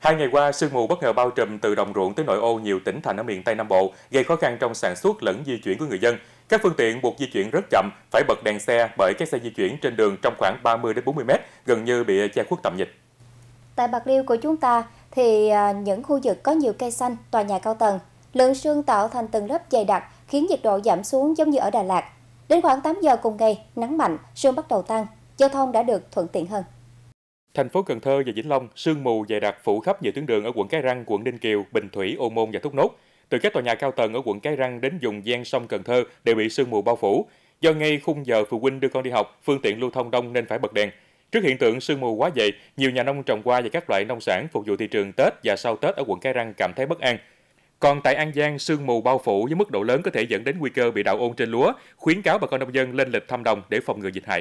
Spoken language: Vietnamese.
Hai ngày qua, sương mù bất ngờ bao trùm từ đồng ruộng tới nội ô nhiều tỉnh thành ở miền Tây Nam Bộ, gây khó khăn trong sản xuất lẫn di chuyển của người dân. Các phương tiện buộc di chuyển rất chậm, phải bật đèn xe bởi các xe di chuyển trên đường trong khoảng 30 đến 40 mét, gần như bị che khuất tầm nhìn. Tại Bạc Liêu của chúng ta thì à, những khu vực có nhiều cây xanh, tòa nhà cao tầng, lượng sương tạo thành từng lớp dày đặc khiến nhiệt độ giảm xuống giống như ở Đà Lạt. Đến khoảng 8 giờ cùng ngày, nắng mạnh, sương bắt đầu tăng, giao thông đã được thuận tiện hơn. Thành phố Cần Thơ và Vĩnh Long, sương mù dày đặc phủ khắp nhiều tuyến đường ở quận Cái Răng, quận Ninh Kiều, Bình Thủy, Ô Môn và Thốt Nốt. Từ các tòa nhà cao tầng ở quận Cái Răng đến vùng gian sông Cần Thơ đều bị sương mù bao phủ. Do ngay khung giờ phụ huynh đưa con đi học, phương tiện lưu thông đông nên phải bật đèn. Trước hiện tượng sương mù quá dày, nhiều nhà nông trồng hoa và các loại nông sản phục vụ thị trường Tết và sau Tết ở quận Cái Răng cảm thấy bất an. Còn tại An Giang, sương mù bao phủ với mức độ lớn có thể dẫn đến nguy cơ bị đạo ôn trên lúa, khuyến cáo bà con nông dân lên lịch thăm đồng để phòng ngừa dịch hại.